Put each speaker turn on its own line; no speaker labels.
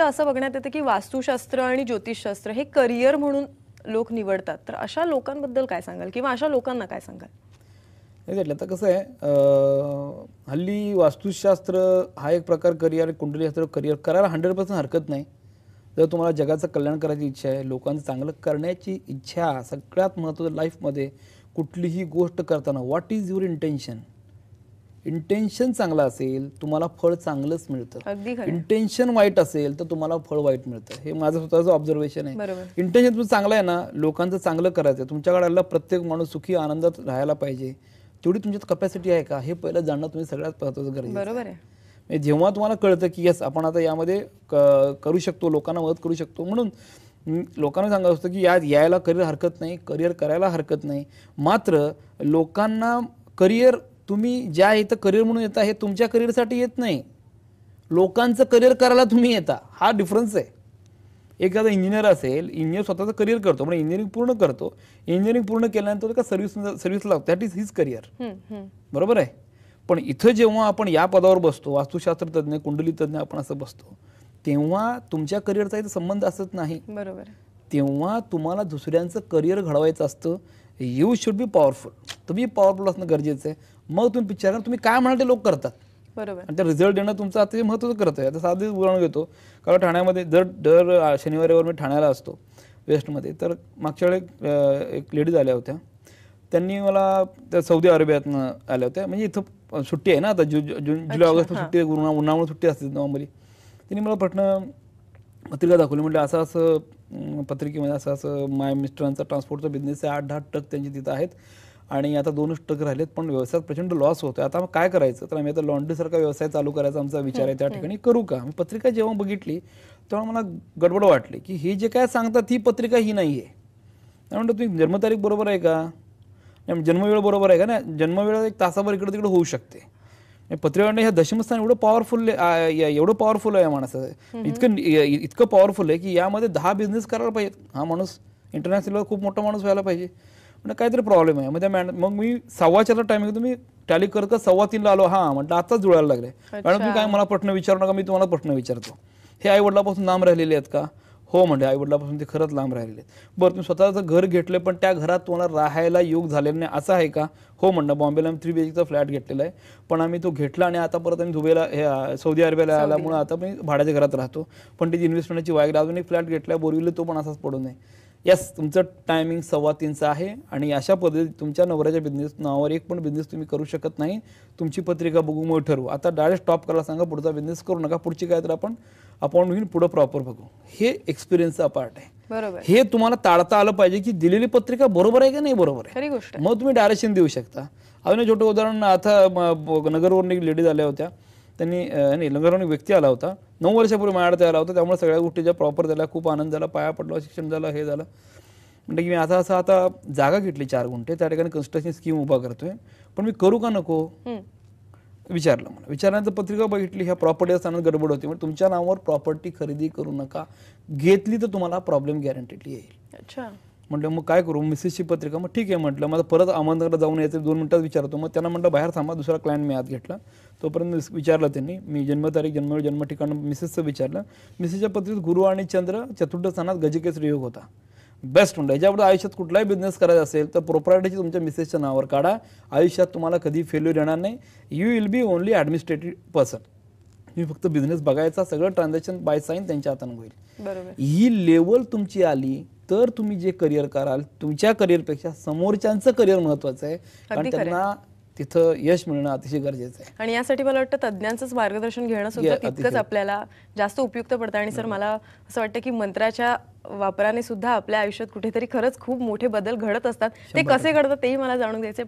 अनेकदा असं बघण्यात येतं की वास्तुशास्त्र आणि ज्योतिषशास्त्र हे करिअर म्हणून लोक निवडतात तर अशा लोकांबद्दल काय सांगाल किंवा अशा लोकांना काय सांगाल नाही आता कसं आहे हल्ली वास्तुशास्त्र हा एक प्रकार करिअर कुंडलीशास्त्र करिअर करायला हंड्रेड पर्सेंट हरकत नाही जर तुम्हाला जगाचं कल्याण करायची इच्छा आहे लोकांचं चांगलं करण्याची इच्छा सगळ्यात महत्त्वाचं लाईफमध्ये कुठलीही गोष्ट करताना what is your intention intention चांगलं असेल तुम्हाला फळ चांगलंच मिळतं इंटेन्शन वाईट असेल तर तुम्हाला फळ वाईट मिळतं हे माझं स्वतःचं ऑब्झर्वेशन आहे इंटेन्शन तुमचं चांगलं आहे ना लोकांचं चांगलं करायचं तुमच्याकडे प्रत्येक माणूस सुखी आनंदात राहायला पाहिजे तेवढी तुमच्यात कपॅसिटी आहे का हे पहिलं जाणणं तुम्ही सगळ्यात महत्वाचं गरजेचं बरोबर आहे म्हणजे जेव्हा तुम्हाला कळतं की यस आपण आता यामध्ये करू शकतो लोकांना मदत करू शकतो म्हणून लोकांना सांगत असतो की यात यायला करिअर हरकत नाही करिअर करायला हरकत नाही मात्र लोकांना करिअर तुम्ही ज्या इथं करिअर म्हणून येता हे तुमच्या करिअरसाठी येत नाही लोकांचं करिअर करायला तुम्ही येता हा डिफरन्स आहे एखादा इंजिनियर असेल इंजिनियर स्वतःचं करिअर करतो म्हणजे इंजिनिअरिंग पूर्ण करतो इंजिनिअरिंग पूर्ण केल्यानंतर का सर्व्हिस सर्व्हिस लागतो दॅट इज हिज करिअर बरोबर आहे पण इथं जेव्हा आपण या पदावर बसतो वास्तुशास्त्र तज्ज्ञ कुंडली तज्ज्ञ आपण असं बसतो तेव्हा तुमच्या करिअरचा इथं संबंध असत नाही बरोबर तेव्हा तुम्हाला दुसऱ्यांचं करिअर घडवायचं असतं यू शुड बी पॉवरफुल तुम्ही पॉवरफुल असणं गरजेचं आहे मग तुम्ही पिक्चर तुम्ही काय म्हणाल ते लोक करतात बरोबर आणि ते रिझल्ट देणं तुमचं आता महत्त्वाचं करत आहे आता साधे उदाहरण घेतो कारण ठाण्यामध्ये जर दर शनिवारीवर मी ठाण्याला असतो वेस्टमध्ये तर मागच्या वेळेस एक लेडीज आल्या होत्या त्यांनी मला त्या सौदी अरेबियातनं आल्या होत्या म्हणजे इथं सुट्टी आहे ना आता जु जून जुलै ऑगस्ट सुट्टी उन्हा उन्हामुळे सुट्टी असते नॉर्मली त्यांनी मला पटणं पत्रिका दाखवली म्हटलं असं असं पत्रिकेमध्ये असं असं माय मिस्टरांचा ट्रान्सपोर्टचा बिझनेस आहे आठ दहा ट्रक त्यांच्या तिथं आहेत आणि आता दोन टक्के राहिलेत पण व्यवसायात प्रचंड लॉस होतोय आता काय करायचं तर आम्ही आता लॉन्ड्री सारखा व्यवसाय चालू करायचा आमचा विचार आहे त्या हो, हो. ठिकाणी करू का मी पत्रिका जेव्हा बघितली तेव्हा मला गडबड वाटली की हे जे काय सांगतात ही पत्रिका ही नाही आहे म्हणतो तुम्ही जन्मतारीख बरोबर आहे का म्हणजे जन्मवेळ बरोबर आहे का ना जन्मवेळ एक तासाभर इकडे तिकडे होऊ शकते म्हणजे पत्रिका हे दशमस्थान एवढं पॉवरफुल एवढं पॉवरफुल आहे माणसाचं इतकं इतकं पॉवरफुल आहे की यामध्ये दहा बिझनेस करायला पाहिजेत हा माणूस इंटरनॅशनल खूप मोठा माणूस व्हायला पाहिजे म्हणजे काहीतरी प्रॉब्लेम आहे म्हणजे मॅडम मग मी सव्वाच्या टायमिंग तुम्ही टॅली करत का सव्वा तीनला आलो हा म्हटलं आताच जुळायला लागले मॅडम तुम्ही काय मला प्रश्न विचारू नका मी तुम्हाला प्रश्न विचारतो हे आई वडिलापासून लांब राहिलेले आहेत का हो म्हणजे वडिलापासून ते खरंच लांब राहिलेले आहेत बरं तुम्ही स्वतःचं घर घेतलं पण त्या घरात तुम्हाला राहायला योग झाले नाही असं आहे का हो म्हणणं बॉम्बेला आम्ही थ्री बी फ्लॅट घेतलेला आहे पण आम्ही तो घेतला आणि आता परत आम्ही दुबईला हे सौदी अरेबियाला आल्यामुळे आता मी भाड्याच्या घरात राहतो पण त्याची इन्व्हेस्टमेंटची वाईट अजून एक फ्लॅट घेतला बोरविले तो पण असाच पडू नये यस तुमचं टायमिंग सव्वा तीनचं आहे आणि अशा पद्धती तुमच्या नवऱ्याच्या बिझनेस नावावर एक पण बिझनेस तुम्ही करू शकत नाही तुमची पत्रिका बघू मग ठरवू आता डायरेक्ट स्टॉप करायला सांगा पुढचा बिझनेस करू नका पुढची काय तर आपण अपॉइंट घेऊन पुढं प्रॉपर बघू हे एक्सपिरियन्सचा पार्ट आहे बरोबर हे तुम्हाला टाळता आलं पाहिजे की दिलेली पत्रिका बरोबर आहे का नाही बरोबर आहे मग तुम्ही डायरेक्शन देऊ शकता अजून छोटं उदाहरण आता नगरवरून एक लेडीज आल्या होत्या त्यांनी नाही लंगरवाणी व्यक्ती आला होता नऊ वर्षापूर्वी माझ्याकडे आला होता त्यामुळे सगळ्या गोष्टीचा प्रॉपर झाल्या खूप आनंद झाला पाया पडला शिक्षण झालं हे झालं म्हणजे की मी आता असं आता जागा घेतली चार गुंठे त्या ठिकाणी कन्स्ट्रक्शन स्कीम उभा करतोय पण मी करू का नको विचारलं मला विचारल्यानंतर पत्रिका बघितली ह्या प्रॉपर्टी असताना गडबड होती म्हणजे तुमच्या नावावर प्रॉपर्टी खरेदी करू नका घेतली तर तुम्हाला प्रॉब्लेम गॅरंटीडली येईल अच्छा म्हटलं मग काय करू मिसेसची पत्रिका मग ठीक आहे म्हटलं मला परत अहमदनगरला जाऊन यायचं दोन मिनटात विचारतो मग त्यांना म्हटलं बाहेर थांबा दुसरा क्लायंट मी आत घेतला तोपर्यंत विचारलं त्यांनी मी जन्मतारीख जन्म जन्म ठिकाण मिसेसचं विचारलं मिसेसच्या पत्रिकेत गुरु आणि चंद्र चतुर्थ स्थानात गजकेसरी योग होता बेस्ट म्हणलं याच्याबद्दल आयुष्यात कुठलाही बिझनेस करायचा असेल तर प्रॉपर्टीची तुमच्या मिसेसच्या नावावर काढा आयुष्यात तुम्हाला कधी फेल्युअर येणार नाही you will be only administrative person मी फक्त बिझनेस बघायचा सगळं ट्रान्झॅक्शन बाय साईन त्यांच्या हाताने होईल ही लेवल तुमची आली तर तुम्ही जे करिअर कराल तुमच्या करिअरपेक्षा समोरच्यांचं करिअर महत्वाचं आहे कारण त्यांना तिथं यश मिळणं अतिशय गरजेचं आहे आणि यासाठी मला वाटतं तज्ज्ञांचंच मार्गदर्शन घेणं सुद्धा तितकंच आपल्याला जास्त उपयुक्त पडतं आणि सर मला असं वाटतं की मंत्राच्या वापराने सुद्धा आपल्या आयुष्यात कुठेतरी खरंच खूप मोठे बदल घडत असतात ते कसे घडतात तेही मला जाणून घ्यायचे